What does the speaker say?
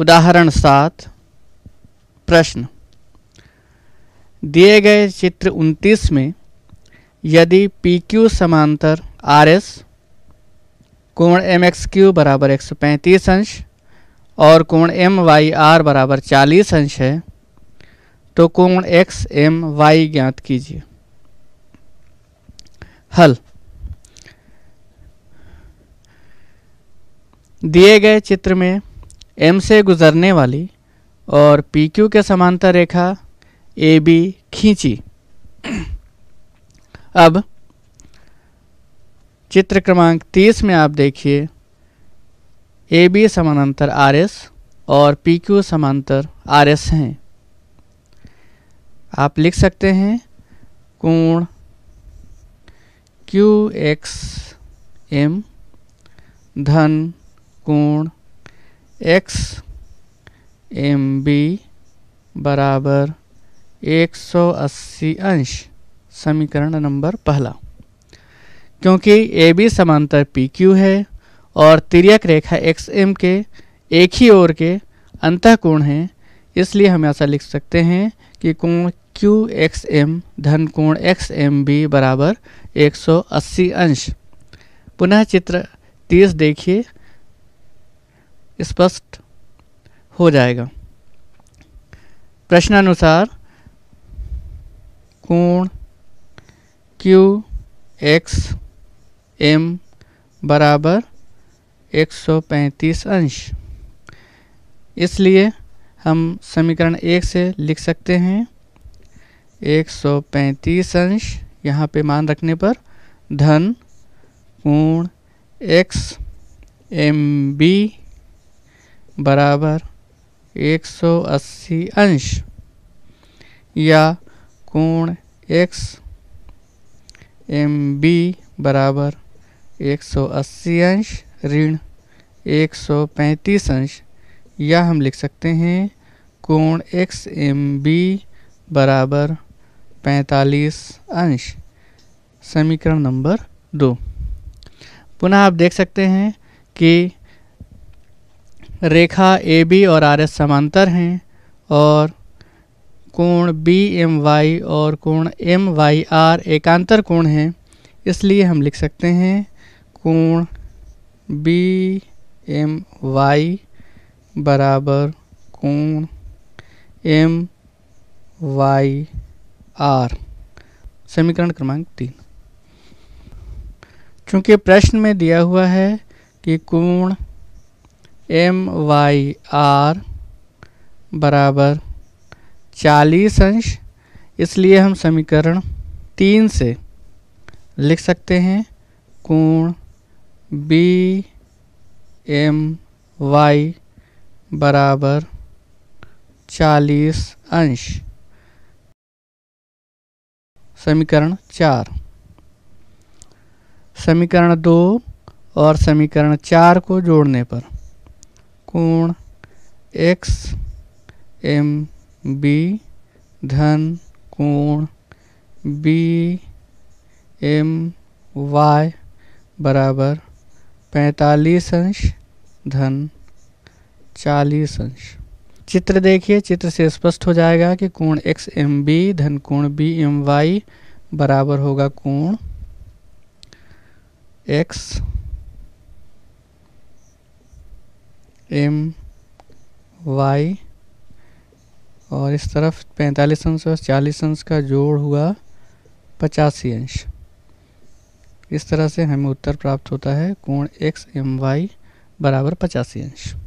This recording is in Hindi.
उदाहरण सात प्रश्न दिए गए चित्र 29 में यदि पी क्यू समांतर आर एस कोण एम एक्स क्यू बराबर एक सौ पैंतीस अंश और कोण एम वाई आर बराबर चालीस अंश है तो कोण एक्स एम वाई ज्ञात कीजिए हल दिए गए चित्र में एम से गुजरने वाली और पी क्यू के समांतर रेखा ए बी खींची अब चित्र क्रमांक 30 में आप देखिए ए बी समानांतर आर एस और पी क्यू समांतर आर एस हैं आप लिख सकते हैं कोण क्यू एक्स एम धन कोण एक्स एम बी बराबर एक सौ अस्सी अंश समीकरण नंबर पहला क्योंकि ए बी समांतर पी क्यू है और तिरक रेखा एक्स एम के एक ही ओर के अंतकोण हैं इसलिए हम ऐसा लिख सकते हैं कि कोण क्यू एक्स एम धन कोण एक्स एम बी बराबर एक सौ अस्सी अंश पुनः चित्र तीस देखिए स्पष्ट हो जाएगा प्रश्नानुसार कोण क्यू एक्स एम बराबर 135 अंश इसलिए हम समीकरण एक से लिख सकते हैं 135 अंश यहाँ पे मान रखने पर धन कोण एक्स एम बी बराबर 180 अंश या कोण एक्स एम बी बराबर 180 अंश ऋण 135 अंश या हम लिख सकते हैं कोण एक्स एम बी बराबर 45 अंश समीकरण नंबर दो पुनः आप देख सकते हैं कि रेखा ए बी और आर एस समांतर हैं और कोण बी एम वाई और कोण एम वाई आर एकांतर कोण हैं इसलिए हम लिख सकते हैं कोण बी एम वाई बराबर कोण एम वाई आर समीकरण क्रमांक तीन चूँकि प्रश्न में दिया हुआ है कि कोण एम वाई आर बराबर चालीस अंश इसलिए हम समीकरण तीन से लिख सकते हैं कोण बी एम वाई बराबर चालीस अंश समीकरण चार समीकरण दो और समीकरण चार को जोड़ने पर कोण एक्स एम बी धन कोण बी एम वाई बराबर पैंतालीस अंश धन चालीस अंश चित्र देखिए चित्र से स्पष्ट हो जाएगा कि कोण एक्स एम बी धन कोण बी एम वाई बराबर होगा कोण एक्स एम वाई और इस तरफ पैंतालीस अंश और चालीस अंश का जोड़ हुआ पचासी अंश इस तरह से हमें उत्तर प्राप्त होता है कोण एक्स एम वाई बराबर पचासी अंश